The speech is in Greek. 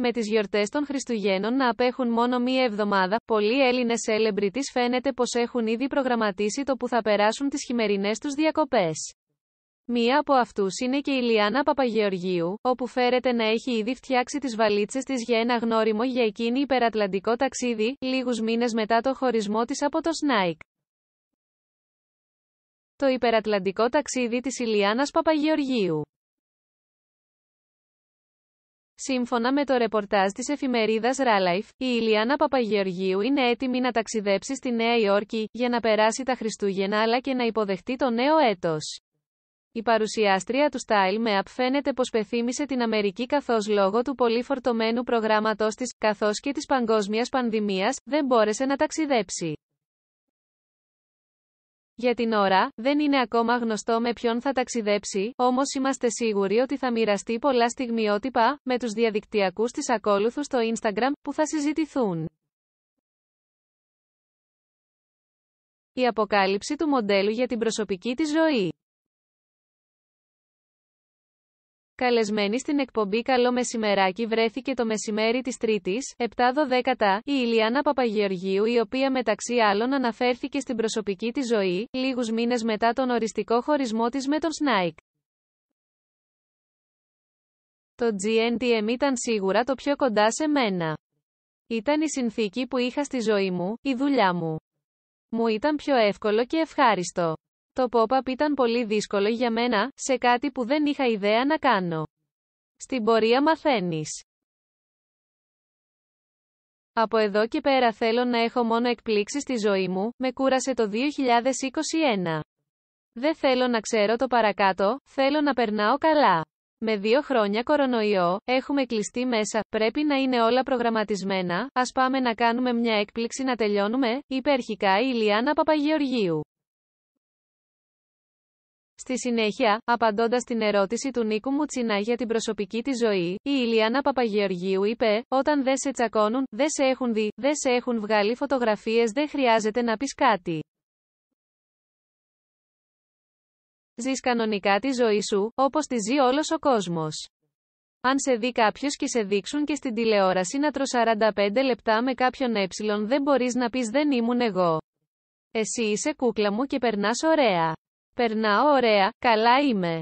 με τις γιορτές των Χριστουγέννων να απέχουν μόνο μία εβδομάδα, πολλοί Έλληνες celebrities φαίνεται πως έχουν ήδη προγραμματίσει το που θα περάσουν τις χειμερινές τους διακοπές. Μία από αυτούς είναι και η Λιάννα Παπαγεωργίου, όπου φέρεται να έχει ήδη φτιάξει τις βαλίτσες της για ένα γνώριμο για εκείνη υπερατλαντικό ταξίδι, λίγους μήνες μετά το χωρισμό της από το Σνάικ. Το υπερατλαντικό ταξίδι της Ηλιάνας Παπαγεωργίου Σύμφωνα με το ρεπορτάζ της εφημερίδας Ράλαϊφ, η Ηλιάνα Παπαγεωργίου είναι έτοιμη να ταξιδέψει στη Νέα Υόρκη για να περάσει τα Χριστούγεννα αλλά και να υποδεχτεί το νέο έτος. Η παρουσιάστρια του Style με Up φαίνεται πως πεθύμησε την Αμερική καθώς λόγω του πολύ φορτωμένου προγράμματός της, καθώς και της παγκόσμιας πανδημίας, δεν μπόρεσε να ταξιδέψει. Για την ώρα, δεν είναι ακόμα γνωστό με ποιον θα ταξιδέψει, όμως είμαστε σίγουροι ότι θα μοιραστεί πολλά στιγμιότυπα με τους διαδικτυακούς της ακόλουθους στο Instagram που θα συζητηθούν. Η αποκάλυψη του μοντέλου για την προσωπική της ζωή. Καλεσμένη στην εκπομπή Καλό Μεσημεράκι βρέθηκε το μεσημέρι της Τρίτης, 7 7-12, η Ηλιάνα Παπαγεωργίου η οποία μεταξύ άλλων αναφέρθηκε στην προσωπική της ζωή, λίγους μήνες μετά τον οριστικό χωρισμό της με τον Σνάικ. Το GNTM ήταν σίγουρα το πιο κοντά σε μένα. Ήταν η συνθήκη που είχα στη ζωή μου, η δουλειά μου. Μου ήταν πιο εύκολο και ευχάριστο. Το pop ήταν πολύ δύσκολο για μένα, σε κάτι που δεν είχα ιδέα να κάνω. Στην πορεία μαθαίνεις. Από εδώ και πέρα θέλω να έχω μόνο εκπλήξεις στη ζωή μου, με κούρασε το 2021. Δεν θέλω να ξέρω το παρακάτω, θέλω να περνάω καλά. Με δύο χρόνια κορονοϊό, έχουμε κλειστεί μέσα, πρέπει να είναι όλα προγραμματισμένα, ας πάμε να κάνουμε μια έκπληξη να τελειώνουμε, ύπερχικά η Λιάννα Παπαγεωργίου. Στη συνέχεια, απαντώντας την ερώτηση του Νίκου Μουτσινά για την προσωπική της ζωή, η Ηλιάνα Παπαγεωργίου είπε: Όταν δεν σε τσακώνουν, δεν σε έχουν δει, δεν σε έχουν βγάλει φωτογραφίες, δεν χρειάζεται να πεις κάτι. Ζεις κανονικά τη ζωή σου, όπως τη ζει όλος ο κόσμος. Αν σε δει κάποιος και σε δείξουν και στην τηλεόραση να τρως 45 λεπτά με κάποιον ε, δεν μπορείς να πεις δεν ήμουν εγώ. Εσύ είσαι κούκλα μου και περνάς ωραία. Περνάω ωραία, καλά είμαι.